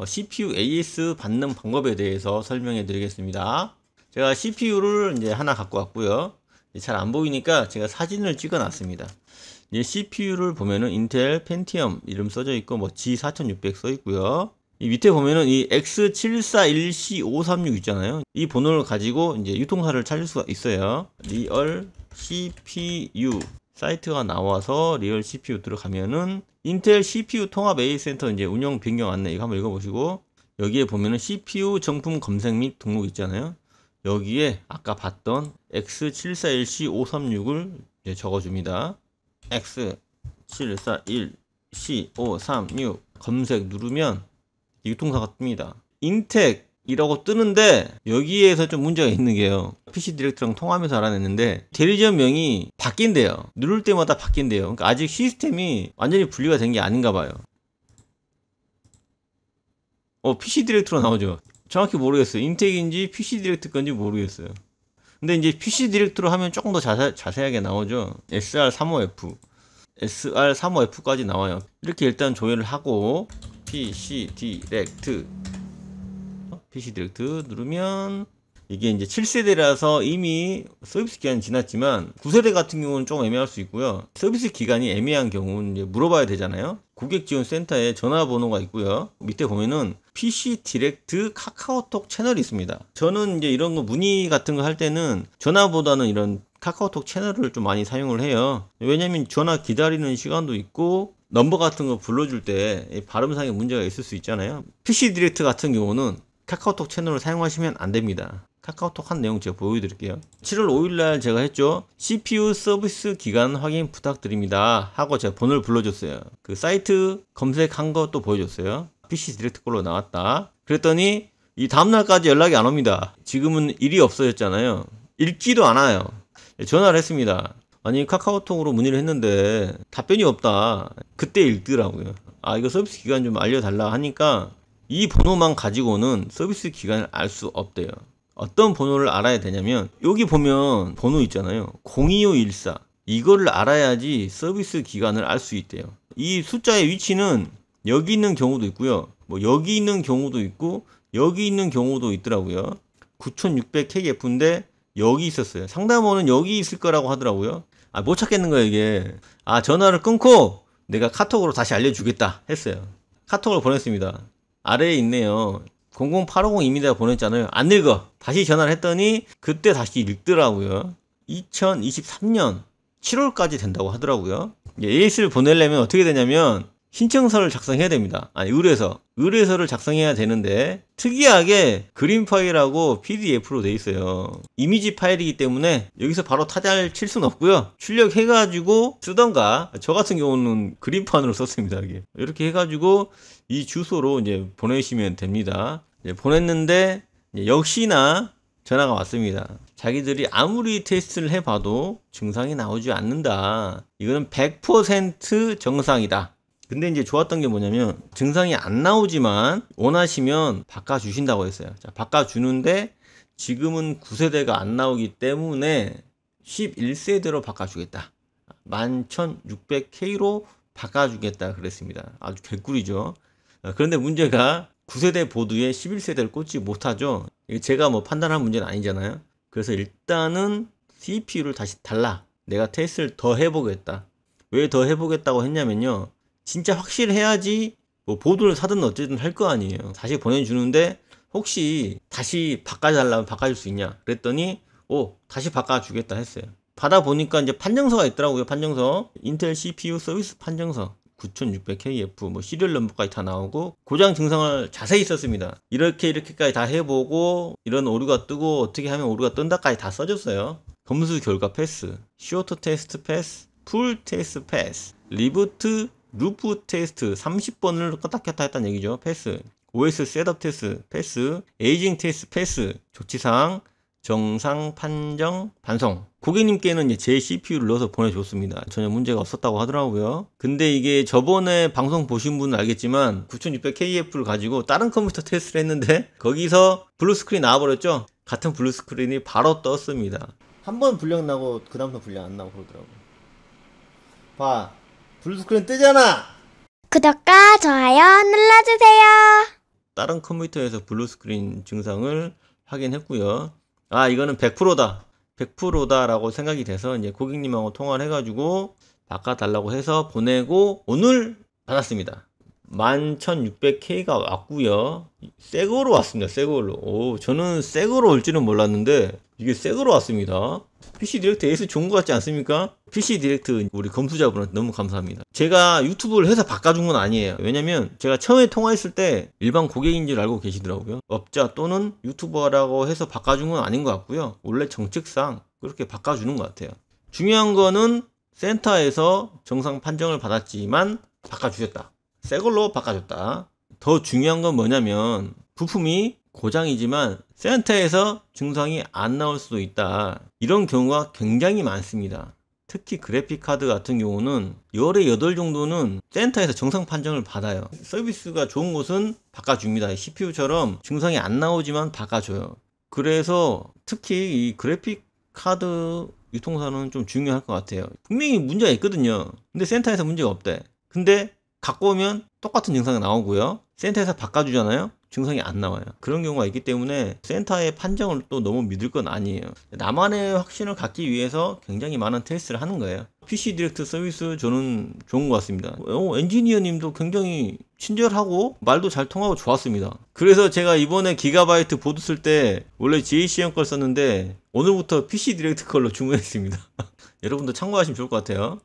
어, CPU AS 받는 방법에 대해서 설명해 드리겠습니다. 제가 CPU를 이제 하나 갖고 왔고요. 잘 안 보이니까 제가 사진을 찍어 놨습니다. CPU를 보면은 인텔 펜티엄 이름 써져 있고 뭐 G4600 써 있고요. 이 밑에 보면은 이 X741C536 있잖아요. 이 번호를 가지고 이제 유통사를 찾을 수가 있어요. 리얼 CPU 사이트가 나와서 리얼 CPU 들어가면은 인텔 CPU 통합 AI 센터 이제 운영 변경 안내 이거 한번 읽어보시고 여기에 보면은 CPU 정품 검색 및 등록 있잖아요. 여기에 아까 봤던 X741C536을 이제 적어줍니다. X741C536 검색 누르면 유통사가 뜹니다. 인텍 이라고 뜨는데 여기에서 좀 문제가 있는 게요. PC 디렉트랑 통하면서 알아냈는데 대리점명이 바뀐대요. 누를 때마다 바뀐대요. 그러니까 아직 시스템이 완전히 분리가 된 게 아닌가 봐요. 어, PC 디렉트로 나오죠. 정확히 모르겠어요. 인텍인지 PC 디렉트 건지 모르겠어요. 근데 이제 PC 디렉트로 하면 조금 더 자세, 자세하게 나오죠. SR35F. SR35F까지 나와요. 이렇게 일단 조회를 하고 PC 디렉트 PC 디렉트 누르면 이게 이제 7세대라서 이미 서비스 기간이 지났지만 9세대 같은 경우는 좀 애매할 수 있고요. 서비스 기간이 애매한 경우는 이제 물어봐야 되잖아요. 고객 지원 센터에 전화번호가 있고요. 밑에 보면은 PC 디렉트 카카오톡 채널이 있습니다. 저는 이제 이런 거 문의 같은 거 할 때는 전화보다는 이런 카카오톡 채널을 좀 많이 사용을 해요. 왜냐면 전화 기다리는 시간도 있고 넘버 같은 거 불러줄 때 발음상의 문제가 있을 수 있잖아요. PC 디렉트 같은 경우는 카카오톡 채널을 사용하시면 안됩니다 카카오톡 한 내용 제가 보여드릴게요 7월 5일날 제가 했죠 CPU 서비스 기간 확인 부탁드립니다 하고 제가 번호를 불러줬어요 그 사이트 검색한 것도 보여줬어요 PC 디렉트 걸로 나왔다 그랬더니 이 다음날까지 연락이 안 옵니다 지금은 일이 없어졌잖아요 읽지도 않아요 네, 전화를 했습니다 아니 카카오톡으로 문의를 했는데 답변이 없다 그때 읽더라고요 아 이거 서비스 기간 좀 알려달라 하니까 이 번호만 가지고는 서비스 기간을 알 수 없대요. 어떤 번호를 알아야 되냐면 여기 보면 번호 있잖아요. 02514 이거를 알아야지 서비스 기간을 알 수 있대요. 이 숫자의 위치는 여기 있는 경우도 있고요. 뭐 여기 있는 경우도 있고 여기 있는 경우도 있더라고요. 9600KF인데 여기 있었어요. 상담원은 여기 있을 거라고 하더라고요. 아, 못 찾겠는 거야 이게. 아, 전화를 끊고 내가 카톡으로 다시 알려주겠다 했어요. 카톡을 보냈습니다. 아래에 있네요. 00850입니다 보냈잖아요. 안 읽어. 다시 전화를 했더니 그때 다시 읽더라고요. 2023년 7월까지 된다고 하더라고요. 에이스를 예, 보내려면 어떻게 되냐면 신청서를 작성해야 됩니다. 아니, 의뢰서. 의뢰서를 작성해야 되는데, 특이하게 그림 파일하고 PDF로 돼 있어요. 이미지 파일이기 때문에 여기서 바로 타자를 칠 수는 없고요. 출력해가지고 쓰던가, 저 같은 경우는 그림판으로 썼습니다. 이게. 이렇게 해가지고 이 주소로 이제 보내시면 됩니다. 이제 보냈는데, 이제 역시나 전화가 왔습니다. 자기들이 아무리 테스트를 해봐도 증상이 나오지 않는다. 이거는 100% 정상이다. 근데 이제 좋았던 게 뭐냐면 증상이 안 나오지만 원하시면 바꿔주신다고 했어요. 자, 바꿔주는데 지금은 9세대가 안 나오기 때문에 11세대로 바꿔주겠다. 11,600K로 바꿔주겠다 그랬습니다. 아주 개꿀이죠. 아, 그런데 문제가 9세대 보드에 11세대를 꽂지 못하죠. 제가 뭐 판단한 문제는 아니잖아요. 그래서 일단은 CPU를 다시 달라. 내가 테스트를 더 해보겠다. 왜 더 해보겠다고 했냐면요. 진짜 확실해야지 뭐보도를 사든 어쨌든 할 거 아니에요. 다시 보내주는데 혹시 다시 바꿔달라면 바꿔줄 수 있냐? 그랬더니 오 다시 바꿔주겠다 했어요. 받아보니까 이제 판정서가 있더라고요. 판정서 인텔 CPU 서비스 판정서 9600KF 뭐 시리얼 넘버까지 다 나오고 고장 증상을 자세히 썼습니다. 이렇게 이렇게까지 다 해보고 이런 오류가 뜨고 어떻게 하면 오류가 뜬다까지 다 써줬어요. 검수 결과 패스, 쇼트 테스트 패스, 풀 테스트 패스, 리부트 루프 테스트 30번을 껐다 켰다 했다는 얘기죠. 패스. OS 셋업 테스트 패스. 에이징 테스트 패스. 조치사항 정상 판정 반송 고객님께는 이제 제 CPU를 넣어서 보내줬습니다. 전혀 문제가 없었다고 하더라고요. 근데 이게 저번에 방송 보신 분은 알겠지만 9600KF를 가지고 다른 컴퓨터 테스트를 했는데 거기서 블루스크린 나와버렸죠. 같은 블루스크린이 바로 떴습니다. 한 번 불량 나고 그 다음부터 불량 안 나고 그러더라고요. 봐. 블루스크린 뜨잖아! 구독과 좋아요 눌러주세요. 다른 컴퓨터에서 블루스크린 증상을 확인했고요. 아 이거는 100%다. 100%다라고 생각이 돼서 이제 고객님하고 통화를 해가지고 바꿔달라고 해서 보내고 오늘 받았습니다. 11,600K가 왔고요. 새거로 왔습니다. 새거로. 오, 저는 새거로 올 줄은 몰랐는데 이게 새거로 왔습니다. PC 디렉트 에이스 좋은 것 같지 않습니까? PC 디렉트 우리 검수자분 너무 감사합니다. 제가 유튜브를 회사 바꿔준 건 아니에요. 왜냐면 제가 처음에 통화했을 때 일반 고객인 줄 알고 계시더라고요. 업자 또는 유튜버라고 해서 바꿔준 건 아닌 것 같고요. 원래 정책상 그렇게 바꿔주는 것 같아요. 중요한 거는 센터에서 정상 판정을 받았지만 바꿔주셨다. 새 걸로 바꿔줬다. 더 중요한 건 뭐냐면 부품이 고장이지만 센터에서 증상이 안 나올 수도 있다. 이런 경우가 굉장히 많습니다. 특히 그래픽 카드 같은 경우는 열의8 정도는 센터에서 정상 판정을 받아요. 서비스가 좋은 곳은 바꿔줍니다. CPU처럼 증상이 안 나오지만 바꿔줘요. 그래서 특히 이 그래픽 카드 유통사는 좀 중요할 것 같아요. 분명히 문제가 있거든요. 근데 센터에서 문제가 없대. 근데 갖고 오면 똑같은 증상이 나오고요. 센터에서 바꿔주잖아요? 증상이 안 나와요. 그런 경우가 있기 때문에 센터의 판정을 또 너무 믿을 건 아니에요. 나만의 확신을 갖기 위해서 굉장히 많은 테스트를 하는 거예요. PC 디렉트 서비스 저는 좋은 것 같습니다. 어, 엔지니어님도 굉장히 친절하고 말도 잘 통하고 좋았습니다. 그래서 제가 이번에 기가바이트 보드 쓸 때 원래 j c m 걸 썼는데 오늘부터 PC 디렉트 걸로 주문했습니다. 여러분도 참고하시면 좋을 것 같아요.